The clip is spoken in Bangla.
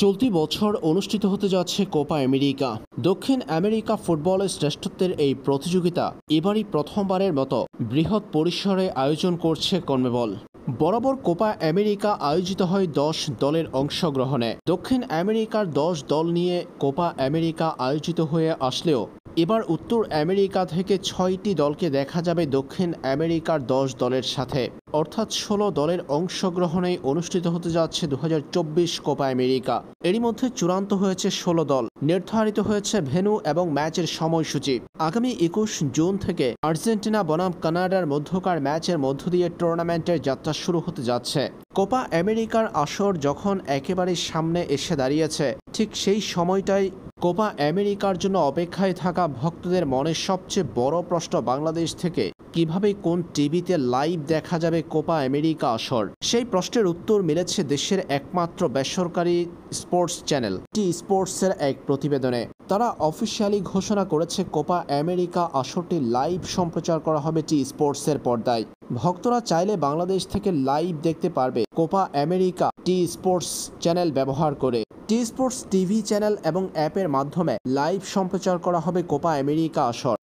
চলতি বছর অনুষ্ঠিত হতে যাচ্ছে কোপা আমেরিকা দক্ষিণ আমেরিকা ফুটবলের শ্রেষ্ঠত্বের এই প্রতিযোগিতা এবারই প্রথমবারের মতো বৃহৎ পরিসরে আয়োজন করছে কর্মেবল বরাবর কোপা আমেরিকা আয়োজিত হয় দশ দলের অংশগ্রহণে দক্ষিণ আমেরিকার দশ দল নিয়ে কোপা আমেরিকা আয়োজিত হয়ে আসলেও এবার উত্তর আমেরিকা থেকে ছয়টি দলকে দেখা যাবে দক্ষিণ আমেরিকার দশ দলের সাথে অর্থাৎ ষোলো দলের অংশগ্রহণে অনুষ্ঠিত হতে যাচ্ছে দু কোপা আমেরিকা এরই মধ্যে চূড়ান্ত হয়েছে ষোলো দল নির্ধারিত হয়েছে ভেনু এবং ম্যাচের সময়সূচি আগামী একুশ জুন থেকে আর্জেন্টিনা বনাম কানাডার মধ্যকার ম্যাচের মধ্য দিয়ে টুর্নামেন্টের যাত্রা শুরু হতে যাচ্ছে কোপা আমেরিকার আসর যখন একেবারে সামনে এসে দাঁড়িয়েছে ঠিক সেই সময়টাই কোপা আমেরিকার জন্য অপেক্ষায় থাকা ভক্তদের মনে সবচেয়ে বড় প্রশ্ন বাংলাদেশ থেকে কিভাবে কোন টিভিতে লাইভ দেখা যাবে কোপা আমেরিকা আসর সেই প্রশ্নের উত্তর মিলেছে দেশের একমাত্র বেসরকারি স্পোর্টস চ্যানেল টি স্পোর্টসের এক প্রতিবেদনে তারা অফিসিয়ালি ঘোষণা করেছে কোপা আমেরিকা আসরটি লাইভ সম্প্রচার করা হবে টি স্পোর্টসের পর্দায় ভক্তরা চাইলে বাংলাদেশ থেকে লাইভ দেখতে পারবে Copa America T Sports channel ব্যবহার করে টি স্পোর্টস টিভি চ্যানেল এবং অ্যাপের মাধ্যমে লাইভ সম্প্রচার করা হবে কোপা আমেরিকা আসর